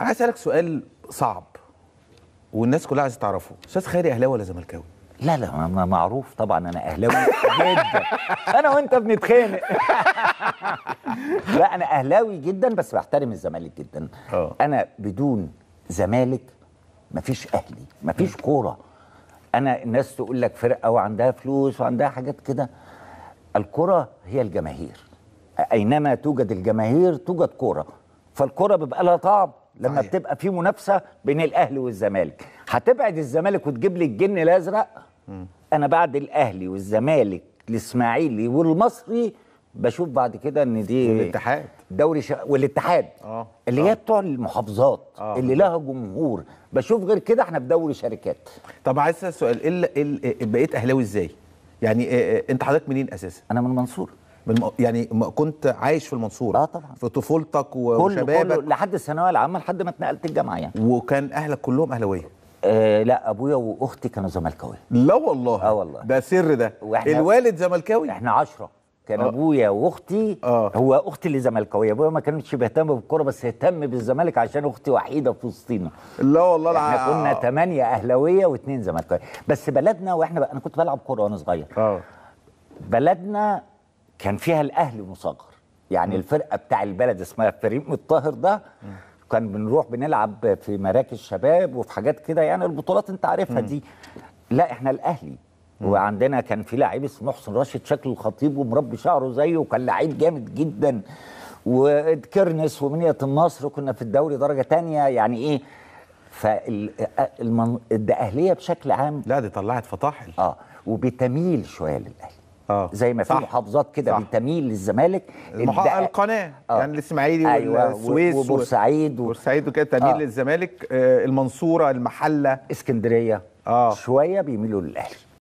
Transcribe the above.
عايز اسالك سؤال صعب والناس كلها عايزه تعرفه استاذ خيري اهلاوي ولا زملكاوي لا لا انا معروف طبعا انا اهلاوي جدا انا وانت بنتخانق لا انا اهلاوي جدا بس بحترم الزمالك جدا آه. انا بدون زمالك مفيش اهلي مفيش كوره انا الناس تقول لك فرقه وعندها فلوس وعندها حاجات كده الكره هي الجماهير اينما توجد الجماهير توجد كوره فالكره بيبقى لها طعم لما صحيح. بتبقى في منافسه بين الاهلي والزمالك هتبعد الزمالك وتجيب لي الجن الازرق انا بعد الاهلي والزمالك الاسماعيلي والمصري بشوف بعد كده ان دي والاتحاد دوري شا... والاتحاد أوه. اللي هي آه. بتوع المحافظات أوه. اللي لها جمهور بشوف غير كده احنا في دوري شركات طب عايز اسال سؤال ايه, إيه بقيت اهلاوي ازاي يعني إيه،, إيه انت حضرتك منين اساسا انا من المنصوره من يعني كنت عايش في المنصوره اه طبعا في طفولتك وشبابك كله لحد الثانويه العامه لحد ما اتنقلت الجامعه يعني وكان اهلك كلهم اهلاويه آه لا ابويا واختي كانوا زملكاويه لا والله اه والله ده سر ده الوالد زملكاوي احنا عشرة كان آه. ابويا واختي آه. هو اختي اللي زملكاويه ابويا ما كانش بيهتم بالكوره بس اهتم بالزمالك عشان اختي وحيده في وسطينا لا والله العظيم احنا كنا ثمانيه اهلاويه واثنين زملكاويه بس بلدنا واحنا بقى انا كنت بلعب كوره وانا صغير اه بلدنا كان فيها الاهلي مصغر يعني م. الفرقه بتاع البلد اسمها فريق الطاهر ده م. كان بنروح بنلعب في مراكز شباب وفي حاجات كده يعني البطولات انت عارفها دي لا احنا الاهلي م. وعندنا كان في لعيب اسمه محسن راشد شكله خطيب ومربي شعره زيه وكان لعيب جامد جدا وكرنس ومنية النصر وكنا في الدوري درجه تانية يعني ايه فالاهليه بشكل عام لا دي طلعت فطاحل اه وبتميل شويه للاهلي آه. زي ما في محافظات كده بتميل للزمالك المحا... آه، القناه آه. يعني الاسماعيلي أيوة والسويس آه، وبورسعيد و... بورسعيد وكده تميل آه. للزمالك آه المنصوره المحله اسكندريه آه. شويه بيميلوا للاهلي